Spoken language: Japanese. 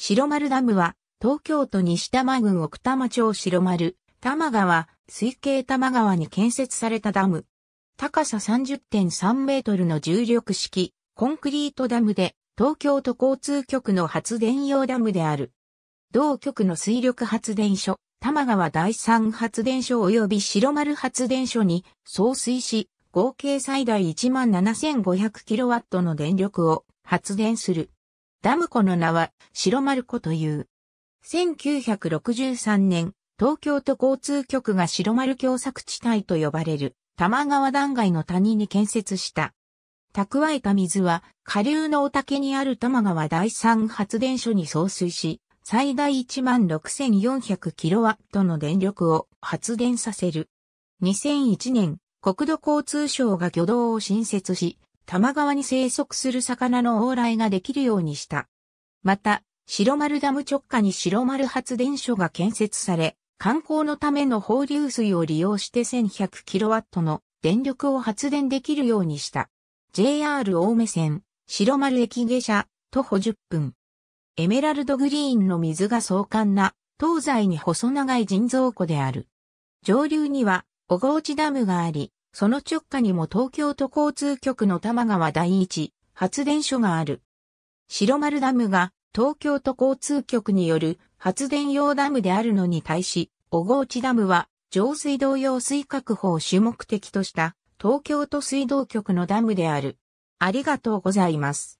白丸ダムは、東京都西多摩郡奥多摩町白丸、多摩川、水系多摩川に建設されたダム。高さ30.3メートルの重力式、コンクリートダムで、東京都交通局の発電用ダムである。同局の水力発電所、多摩川第三発電所及び白丸発電所に送水し、合計最大17,500キロワットの電力を発電する。ダム湖の名は白丸湖という。1963年、東京都交通局が白丸共作地帯と呼ばれる多摩川断崖の谷に建設した。蓄えた水は下流のお竹にある多摩川第三発電所に送水し、最大 16,400kW の電力を発電させる。2001年、国土交通省が挙道を新設し、多摩川に生息する魚の往来ができるようにした。また、白丸ダム直下に白丸発電所が建設され、観光のための放流水を利用して 1100kW の電力を発電できるようにした。JR 大目線、白丸駅下車、徒歩10分。エメラルドグリーンの水が壮観な、東西に細長い人造湖である。上流には、小河内ダムがあり、その直下にも東京都交通局の多摩川第一発電所がある。白丸ダムが東京都交通局による発電用ダムであるのに対し、小河内ダムは上水道用水確保を主目的とした東京都水道局のダムである。ありがとうございます。